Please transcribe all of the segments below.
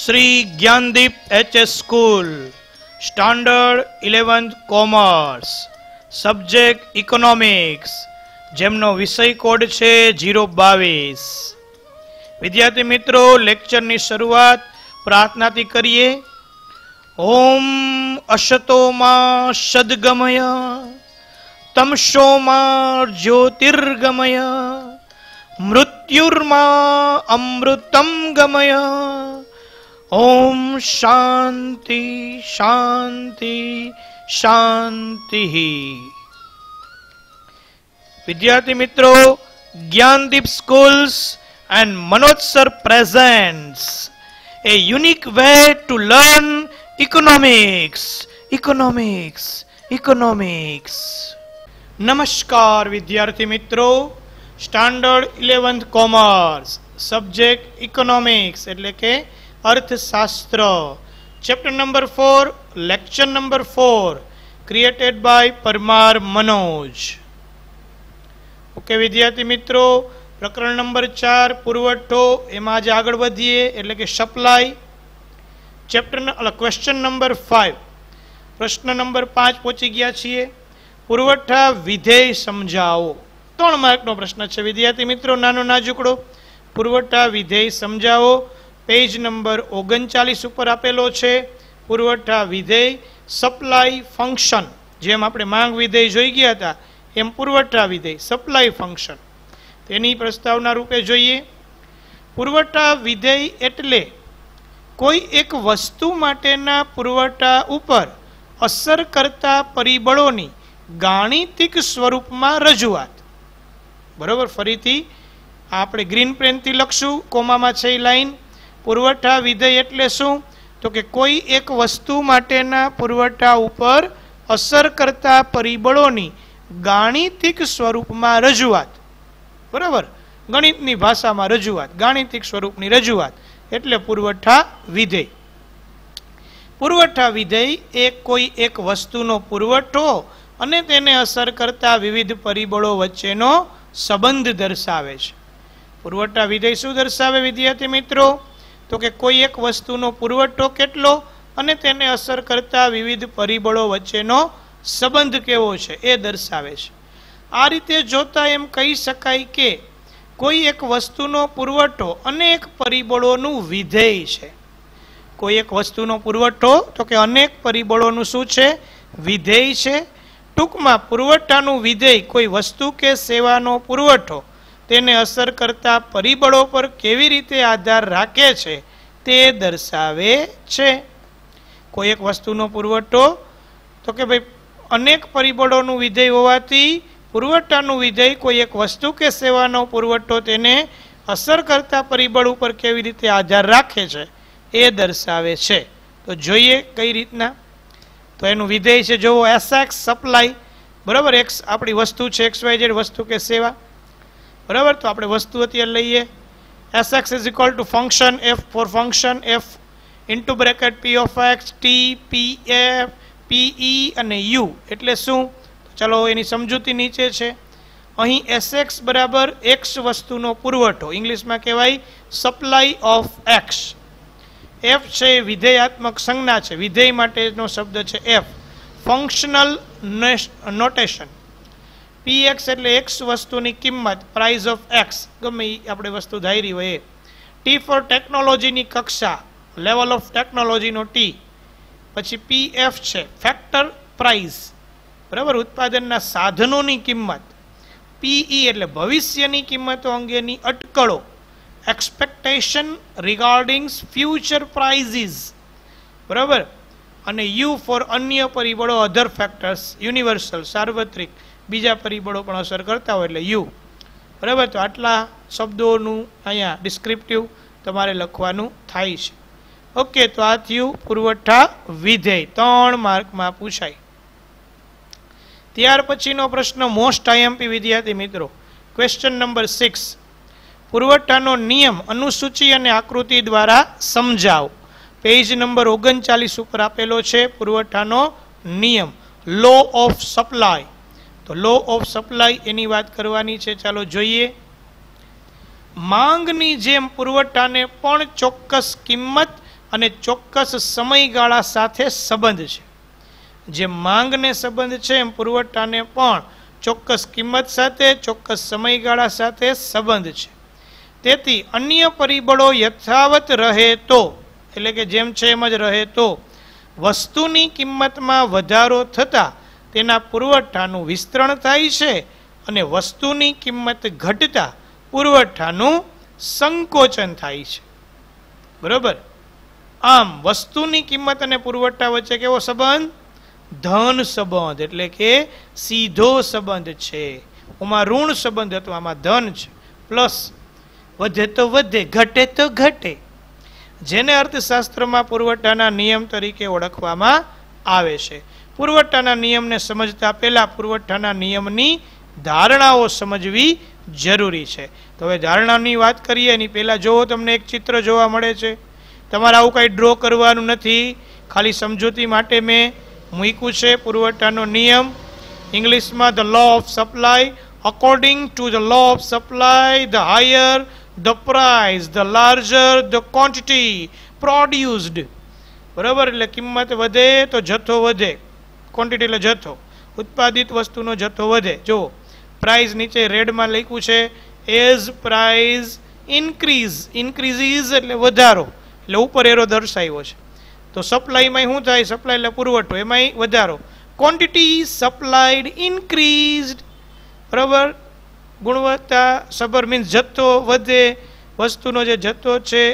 Shri Gyandeep HS school standard eleventh commerce subject economics જેમનો વિષય code છે જીરો બાવીસ વિદ્યાર્થી મિત્રો લેક્ચરની શરૂઆત પ્રાર્થનાથી કરીએ ઓમ અશતોમાં સદગમય તમશોમાં જ્યોતિર્ગમય મૃત્યુર્મા અમૃતમ ગમય ओम शांति शांति शांति ही विद्यार्थी मित्रों Gyandeep schools and Manoj sir presents a unique way to learn economics economics economics नमस्कार विद्यार्थी मित्रों standard eleventh commerce subject economics એટલે के અર્થશાસ્ત્ર chapter number four lecture number four created by Parmar Manoj okay વિદ્યાર્થી મિત્રો પ્રકરણ નંબર ચાર પુરવઠો એમાં આજે આગળ વધીએ એટલે કે supply chapter question number five પ્રશ્ન નંબર પાંચ પહોંચી ગયા છીએ પુરવઠા વિધેય સમજાવો ત્રણ માર્કનો પ્રશ્ન છે વિદ્યાર્થી મિત્રો નાનો નાજુકડો પુરવઠા વિધેય સમજાવો પેજ નંબર ઓગણચાલીસ ઉપર આપેલો છે પુરવઠા વિધેય સપ્લાય ફંક્શન જેમ આપણે માંગ વિધેય જોઈ ગયા હતા એમ પુરવઠા વિધેય સપ્લાય ફંક્શન તેની પ્રસ્તાવના રૂપે જોઈએ પુરવઠા વિધેય એટલે કોઈ એક વસ્તુ માટેના પુરવઠા ઉપર અસર કરતા પરિબળોની ગાણિતિક સ્વરૂપમાં રજૂઆત બરાબર ફરીથી આપણે ગ્રીન પેનથી લખશું કોમામાં છે એ લાઈન પુરવઠા વિધેય એટલે શું તો કે કોઈ એક વસ્તુ માટેના પુરવઠા ઉપર અસર કરતા પરિબળોની ગાણિતિક સ્વરૂપમાં રજૂઆત બરાબર ગણિતની ભાષામાં રજૂઆત ગાણિતિક સ્વરૂપની રજૂઆત એટલે પુરવઠા વિધેય પુરવઠા વિધેય એ કોઈ એક વસ્તુનો પુરવઠો અને તેને અસર કરતા વિવિધ પરિબળો વચ્ચેનો સંબંધ દર્શાવે છે પુરવઠા વિધેય શું દર્શાવે વિદ્યાર્થી મિત્રો તો કે કોઈ એક વસ્તુનો પુરવઠો કેટલો અને તેને અસર કરતા વિવિધ પરિબળો વચ્ચેનો સંબંધ કેવો છે એ દર્શાવે છે આ રીતે જોતા એમ કહી શકાય કે કોઈ એક વસ્તુનો પુરવઠો અનેક પરિબળોનું વિધેય છે કોઈ એક વસ્તુનો પુરવઠો તો કે અનેક પરિબળોનું શું છે વિધેય છે ટૂંકમાં પુરવઠાનું વિધેય કોઈ વસ્તુ કે સેવાનો પુરવઠો તેને અસર કરતા પરિબળો પર કેવી રીતે આધાર રાખે છે તે દર્શાવે છે કોઈ એક વસ્તુનો પુરવઠો તો કે ભાઈ અનેક પરિબળોનું વિધેય હોવાથી પુરવઠાનું વિધેય કોઈ એક વસ્તુ કે સેવાનો પુરવઠો તેને અસર કરતા પરિબળ ઉપર કેવી રીતે આધાર રાખે છે એ દર્શાવે છે તો જોઈએ કઈ રીતના તો એનું વિધેય છે જોવો એક્સ સપ્લાય બરાબર એક્સ આપણી વસ્તુ છે એક્સ વાય વસ્તુ કે સેવા બરાબર તો આપણે વસ્તુ અત્યારે લઈએ S X is equal to function F for function F into bracket P of X T P A P E અને યુ એટલે શું ચલો એની સમજૂતી નીચે છે અહીં એસ એક્સ બરાબર એક્સ વસ્તુનો પુરવઠો ઇંગ્લિશમાં કહેવાય સપ્લાય ઓફ એક્સ એફ છે એ વિધેયાત્મક સંજ્ઞા છે વિધેય માટેનો શબ્દ છે F functional notation P X એટલે એક્સ વસ્તુની કિંમત પ્રાઇઝ ઓફ એક્સ ગમે એ આપણે વસ્તુ ધારી હોય એ ટી ફોર ટેકનોલોજીની કક્ષા લેવલ ઓફ ટેકનોલોજીનો ટી પછી પી એફ છે ફેક્ટર પ્રાઇઝ બરાબર ઉત્પાદનના સાધનોની કિંમત પીઈ e એટલે ભવિષ્યની કિંમતો અંગેની અટકળો એક્સપેક્ટેશન રિગાર્ડિંગ્સ ફ્યુચર પ્રાઇઝીસ બરાબર અને યુ ફોર અન્ય પરિબળો અધર ફેક્ટર્સ યુનિવર્સલ સાર્વત્રિક બીજા પરિબળો પણ અસર કરતા હોય એટલે યુ બરાબર તો આટલા શબ્દોનું અહીંયા ડિસ્ક્રિપ્ટિવ તમારે લખવાનું થાય છે ઓકે તો આ થયું પુરવઠા વિધેય ત્રણ માર્કમાં પૂછાય ત્યાર પછીનો પ્રશ્ન મોસ્ટ આઈએમપી વિદ્યાર્થી મિત્રો ક્વેશ્ચન નંબર સિક્સ પુરવઠાનો નિયમ અનુસૂચિ અને આકૃતિ દ્વારા સમજાવો પેજ નંબર ઓગણચાલીસ ઉપર આપેલો છે પુરવઠાનો નિયમ લો ઓફ સપ્લાય તો લો ઓફ સપ્લાય એની વાત કરવાની છે ચાલો જોઈએ માંગની જેમ પુરવઠાને પણ ચોક્કસ કિંમત અને ચોક્કસ સમયગાળા સાથે સંબંધ છે જે માંગને સંબંધ છે એમ પુરવઠાને પણ ચોક્કસ કિંમત સાથે ચોક્કસ સમયગાળા સાથે સંબંધ છે તેથી અન્ય પરિબળો યથાવત રહે તો એટલે કે જેમ છે એમ જ રહે તો વસ્તુની કિંમતમાં વધારો થતાં તેના પુરવઠાનું વિસ્તરણ થાય છે અને વસ્તુની કિંમત ઘટતા પુરવઠાનું સંકોચન થાય છે બરોબર આમ વસ્તુની કિંમત અને પુરવઠા વચ્ચે કેવો સંબંધ ધન સંબંધ એટલે કે સીધો સંબંધ છે ઓમાં ઋણ સંબંધ હતો આમાં ધન છે પ્લસ વધે તો વધે ઘટે તો ઘટે જેને અર્થશાસ્ત્રમાં પુરવઠાના નિયમ તરીકે ઓળખવામાં આવે છે પુરવઠાના નિયમને સમજતા પહેલાં પુરવઠાના નિયમની ધારણાઓ સમજવી જરૂરી છે તો હવે ધારણાની વાત કરીએ એની પહેલાં જોવો તમને એક ચિત્ર જોવા મળે છે તમારે આવું કાંઈ ડ્રો કરવાનું નથી ખાલી સમજૂતી માટે મેં મૂક્યું છે પુરવઠાનો નિયમ ઇંગ્લિશમાં the law of supply according to the law of supply the higher the price the larger the quantity produced બરાબર એટલે કિંમત વધે તો જથ્થો વધે ક્વોન્ટિટી એટલે જથ્થો ઉત્પાદિત વસ્તુનો જથ્થો વધે જો પ્રાઇઝ નીચે રેડમાં લખ્યું છે એઝ પ્રાઇઝ ઇન્ક્રીઝ ઇન્ક્રીઝીઝ એટલે વધારો એટલે ઉપર એરો દર્શાવ્યો છે તો સપ્લાયમાં શું થાય સપ્લાય એટલે પુરવઠો એમાંય વધારો ક્વોન્ટિટી સપ્લાયડ ઇન્ક્રીઝડ બરાબર ગુણવત્તા સબર મીન્સ જથ્થો વધે વસ્તુનો જે જથ્થો છે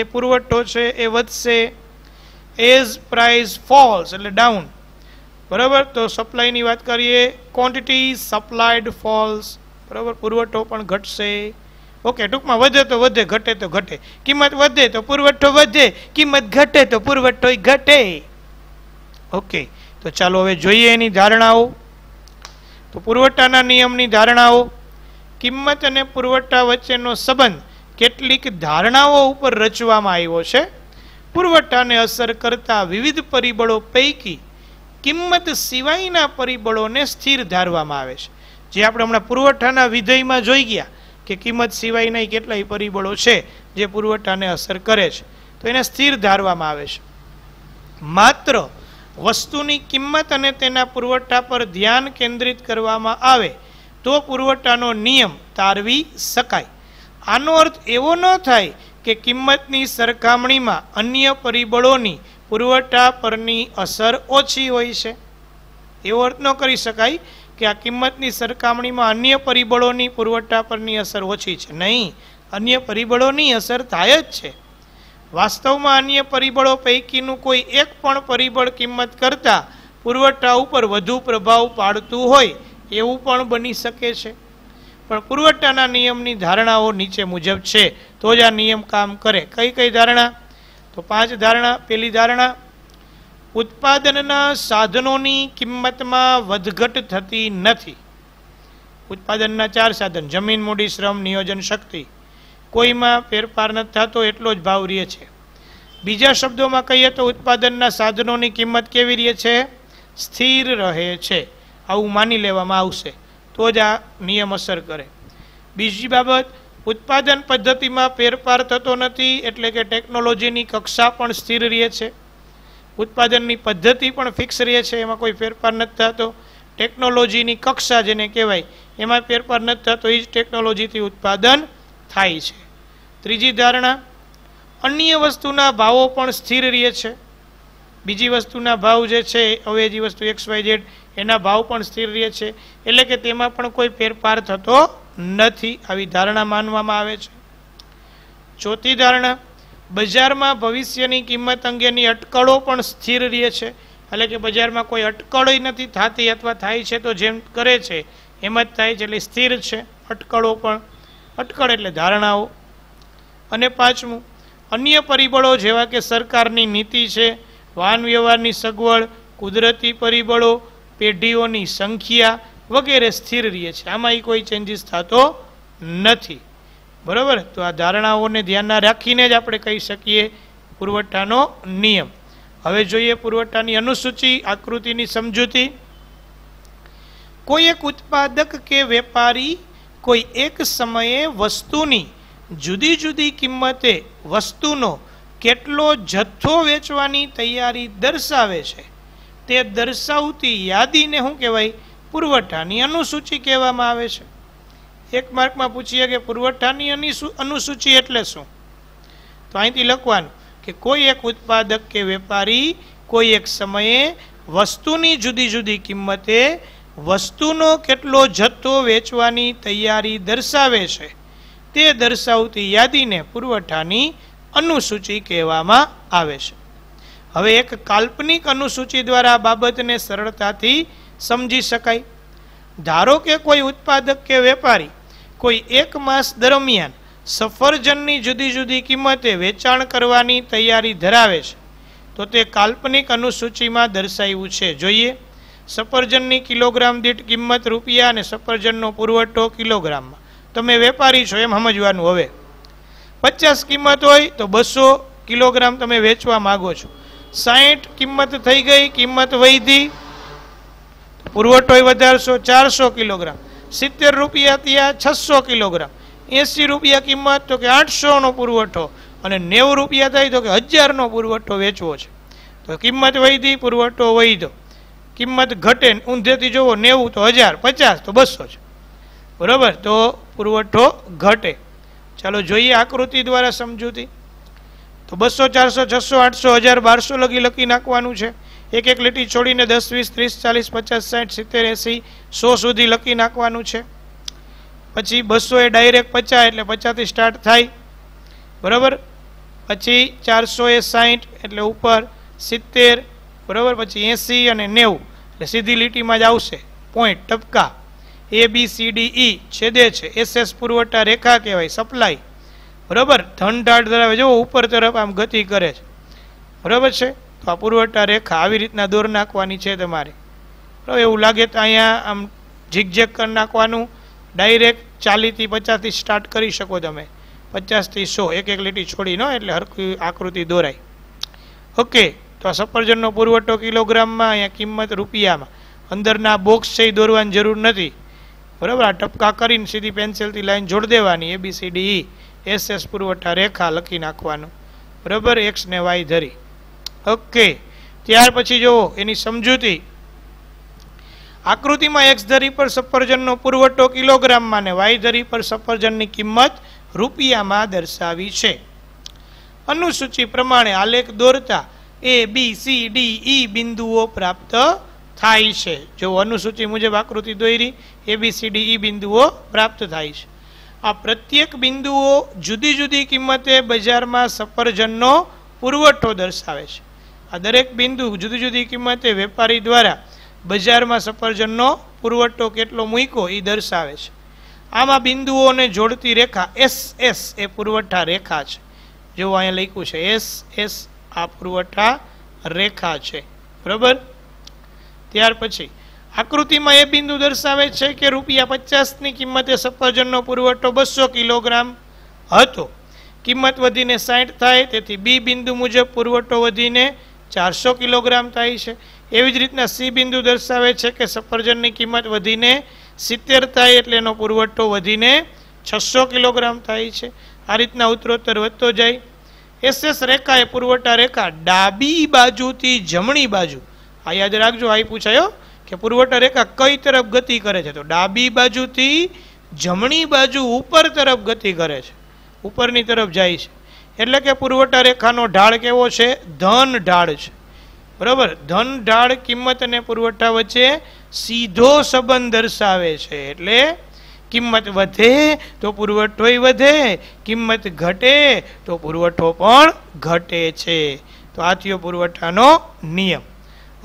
એ પુરવઠો છે એ વધશે એઝ પ્રાઇઝ ફોલ્સ એટલે ડાઉન બરાબર તો સપ્લાયની વાત કરીએ ક્વોન્ટિટી સપ્લાયડ ફોલ્સ બરાબર પુરવઠો પણ ઘટશે ઓકે ટૂંકમાં વધે તો વધે ઘટે તો ઘટે કિંમત વધે તો પુરવઠો વધે કિંમત ઘટે તો પુરવઠો ઘટે ઓકે તો ચાલો હવે જોઈએ એની ધારણાઓ તો પુરવઠાના નિયમની ધારણાઓ કિંમત અને પુરવઠા વચ્ચેનો સંબંધ કેટલીક ધારણાઓ ઉપર રચવામાં આવ્યો છે પુરવઠાને અસર કરતા વિવિધ પરિબળો પૈકી કિંમત સિવાયના પરિબળોને સ્થિર ધારવામાં આવે છે જે આપણે હમણાં પુરવઠાના વિધેયમાં જોઈ ગયા કે કિંમત સિવાયના કેટલાય પરિબળો છે જે પુરવઠાને અસર કરે છે તો એને સ્થિર ધારવામાં આવે છે માત્ર વસ્તુની કિંમત અને તેના પુરવઠા પર ધ્યાન કેન્દ્રિત કરવામાં આવે તો પુરવઠાનો નિયમ તારવી શકાય આનો અર્થ એવો ન થાય કે કિંમતની સરખામણીમાં અન્ય પરિબળોની પુરવઠા પરની અસર ઓછી હોય છે એવો અર્થ ન કરી શકાય કે આ કિંમતની સરખામણીમાં અન્ય પરિબળોની પુરવઠા પરની અસર ઓછી છે નહીં અન્ય પરિબળોની અસર થાય જ છે વાસ્તવમાં અન્ય પરિબળો પૈકીનું કોઈ એક પણ પરિબળ કિંમત કરતાં પુરવઠા ઉપર વધુ પ્રભાવ પાડતું હોય એવું પણ બની શકે છે પણ પુરવઠાના નિયમની ધારણાઓ નીચે મુજબ છે તો જ આ નિયમ કામ કરે કઈ કઈ ધારણા તો પાંચ ધારણા પેલી ધારણા ઉત્પાદનના સાધનોની કિંમતમાં વધઘટ થતી નથી ઉત્પાદનના ચાર સાધન જમીન મૂડી શ્રમ નિયોજન શક્તિ કોઈમાં ફેરફાર નથી થતો એટલો જ ભાવ રહે છે બીજા શબ્દોમાં કહીએ તો ઉત્પાદનના સાધનોની કિંમત કેવી રહે છે સ્થિર રહે છે આવું માની લેવામાં આવશે તો જ આ નિયમ અસર કરે બીજી બાબત ઉત્પાદન પદ્ધતિમાં ફેરફાર થતો નથી એટલે કે ટેકનોલોજીની કક્ષા પણ સ્થિર રહે છે ઉત્પાદનની પદ્ધતિ પણ ફિક્સ રહે છે એમાં કોઈ ફેરફાર નથી થતો ટેકનોલોજીની કક્ષા જેને કહેવાય એમાં ફેરફાર નથી થતો એ જ ટેકનોલોજીથી ઉત્પાદન થાય છે ત્રીજી ધારણા અન્ય વસ્તુના ભાવો પણ સ્થિર રહે છે બીજી વસ્તુના ભાવ જે છે અવેજી વસ્તુ એક્સ વાય ઝેડ એના ભાવ પણ સ્થિર રહે છે એટલે કે તેમાં પણ કોઈ ફેરફાર થતો નથી આવી ધારણા માનવામાં આવે છે ચોથી ધારણા બજારમાં ભવિષ્યની કિંમત અંગેની અટકળો પણ સ્થિર રહે છે એટલે કે બજારમાં કોઈ અટકળો નથી થતી અથવા થાય છે તો જેમ કરે છે એમ જ થાય છે એટલે સ્થિર છે અટકળો પણ અટકળ એટલે ધારણાઓ અને પાંચમું અન્ય પરિબળો જેવા કે સરકારની નીતિ છે વાહન વ્યવહારની સગવડ કુદરતી પરિબળો પેઢીઓની સંખ્યા વગેરે સ્થિર રહે છે આમાં એ કોઈ ચેન્જીસ થતો નથી બરાબર તો આ ધારણાઓને ધ્યાનમાં રાખીને જ આપણે કહી શકીએ પુરવઠાનો નિયમ હવે જોઈએ પુરવઠાની અનુસૂચિ આકૃતિની સમજૂતી કોઈ એક ઉત્પાદક કે વેપારી કોઈ એક સમયે વસ્તુની જુદી જુદી કિંમતે વસ્તુનો કેટલો જથ્થો વેચવાની તૈયારી દર્શાવે છે તે દર્શાવતી યાદીને શું કહેવાય પુરવઠાની અનુસૂચિ કહેવામાં આવે છે એક માર્કમાં પૂછીએ કે પુરવઠાની અનુસૂચિ એટલે શું તો અહીંથી લખવાનું કે કોઈ એક ઉત્પાદક કે વેપારી કોઈ એક સમયે વસ્તુની જુદી જુદી કિંમતે વસ્તુનો કેટલો જથ્થો વેચવાની તૈયારી દર્શાવે છે તે દર્શાવતી યાદીને પુરવઠાની અનુસૂચિ કહેવામાં આવે છે હવે એક કાલ્પનિક અનુસૂચિ દ્વારા બાબતને સરળતાથી સમજી શકાય ધારો કે કોઈ ઉત્પાદક કે વેપારી કોઈ એક માસ દરમિયાન સફરજનની જુદી જુદી કિંમતે વેચાણ કરવાની તૈયારી ધરાવે છે તો તે કાલ્પનિક અનુસૂચિમાં દર્શાવ્યું છે જોઈએ સફરજનની કિલોગ્રામ દીઠ કિંમત રૂપિયા અને સફરજનનો પુરવઠો કિલોગ્રામમાં તમે વેપારી છો એમ સમજવાનું હવે પચાસ કિંમત હોય તો બસો કિલોગ્રામ તમે વેચવા માગો છો સાહીઠ કિંમત થઈ ગઈ કિંમત વધી પુરવઠો વધારશો ચારસો કિલોગ્રામ સિત્તેર રૂપિયા ત્યાં છસો કિલોગ્રામ એંસી રૂપિયા કિંમત તો કે આઠસોનો પુરવઠો અને નેવું રૂપિયા થાય તો કે હજારનો પુરવઠો વેચવો છે તો કિંમત વૈધી પુરવઠો વૈધો કિંમત ઘટે ઊંધેથી જુઓ નેવું તો હજાર પચાસ તો બસો છે બરાબર તો પુરવઠો ઘટે ચાલો જોઈએ આકૃતિ દ્વારા સમજૂતી તો બસો ચારસો છસો આઠસો હજાર બારસો લગી લખી નાખવાનું છે એક એક લીટી છોડીને દસ વીસ ત્રીસ ચાલીસ પચાસ સાઠ સિત્તેર એંસી સો સુધી લખી નાખવાનું છે પછી બસો એ ડાયરેક્ટ પચાસ એટલે પચાસથી સ્ટાર્ટ થાય બરાબર પછી ચારસો એ સાઠ એટલે ઉપર સિત્તેર બરાબર પછી એંસી અને નેવું એટલે સીધી લીટીમાં જ આવશે પોઈન્ટ ટપકા એ બી સી ડી ઈ છેદે છે એસ એસ પુરવઠા રેખા કહેવાય સપ્લાય બરાબર ધન ઢાળ ધરાવે જો ઉપર તરફ આમ ગતિ કરે છે બરાબર છે તો આ પુરવઠા રેખા આવી રીતના દોર નાખવાની છે તમારે બરાબર એવું લાગે તો અહીંયા આમ ઝીકઝેક કરી નાખવાનું ડાયરેક્ટ ચાલીસથી પચાસથી સ્ટાર્ટ કરી શકો તમે પચાસથી સો એક એક લીટી છોડી ન એટલે હરકી આકૃતિ દોરાય ઓકે તો આ સફરજનનો પુરવઠો કિલોગ્રામમાં અહીંયા કિંમત રૂપિયામાં અંદરના બોક્સ છે એ દોરવાની જરૂર નથી બરાબર આ ટપકા કરીને સીધી પેન્સિલથી લાઈન જોડી દેવાની A B C D S S પુરવઠા રેખા લખી નાખવાનું બરાબર એક્સ ને વાય ધરી ઓકે ત્યાર પછી જુઓ એની સમજૂતી આકૃતિમાં એક્સ ધરી પર સફરજનનો પુરવઠો કિલોગ્રામમાં ને વાય ધરી પર સફરજનની કિંમત રૂપિયામાં દર્શાવી છે અનુસૂચિ પ્રમાણે આલેખ દોરતા એ બી સી ડી ઈ બિંદુઓ પ્રાપ્ત થાય છે જો અનુસૂચિ મુજબ આકૃતિ દોરી એ બી સી ડી ઈ બિંદુઓ પ્રાપ્ત થાય છે આ પ્રત્યેક બિંદુઓ જુદી જુદી કિંમતે બજારમાં સફરજનનો પુરવઠો દર્શાવે છે આ દરેક બિંદુ જુદી જુદી કિંમતે વેપારી દ્વારા બજારમાં સફરજનનો પુરવઠો કેટલો મૂક્યો એ દર્શાવે છે આમાં બિંદુઓને જોડતી રેખા એસ એસ એ પુરવઠા રેખા છે જેવું અહીંયા લખ્યું છે એસ એસ આ પુરવઠા રેખા છે બરાબર ત્યાર પછી આકૃતિમાં એ બિંદુ દર્શાવે છે કે રૂપિયા પચાસની કિંમતે સફરજનનો પુરવઠો બસો કિલોગ્રામ હતો કિંમત વધીને સાઠ થાય તેથી બી બિંદુ મુજબ પુરવઠો વધીને ચારસો કિલોગ્રામ થાય છે એવી જ રીતના સી બિંદુ દર્શાવે છે કે સફરજનની કિંમત વધીને સિત્તેર થાય એટલે એનો પુરવઠો વધીને છસો કિલોગ્રામ થાય છે આ રીતના ઉત્તરોત્તર વધતો જાય એસએસ રેખા એ પુરવઠા રેખા ડાબી બાજુથી જમણી બાજુ આ યાદ રાખજો આ પૂછાયો કે પુરવઠા રેખા કઈ તરફ ગતિ કરે છે તો ડાબી બાજુથી જમણી બાજુ ઉપર તરફ ગતિ કરે છે ઉપરની તરફ જાય છે એટલે કે પુરવઠા રેખાનો ઢાળ કેવો છે ધન ઢાળ છે બરાબર ધન ઢાળ કિંમત અને પુરવઠા વચ્ચે સીધો સંબંધ દર્શાવે છે એટલે કિંમત વધે તો પુરવઠોય વધે કિંમત ઘટે તો પુરવઠો પણ ઘટે છે તો આ થયો પુરવઠાનો નિયમ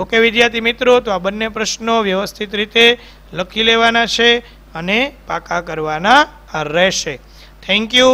ઓકે વિદ્યાર્થી મિત્રો તો આ બંને પ્રશ્નો વ્યવસ્થિત રીતે લખી લેવાના છે અને પાકા કરવાના રહેશે થેન્ક યુ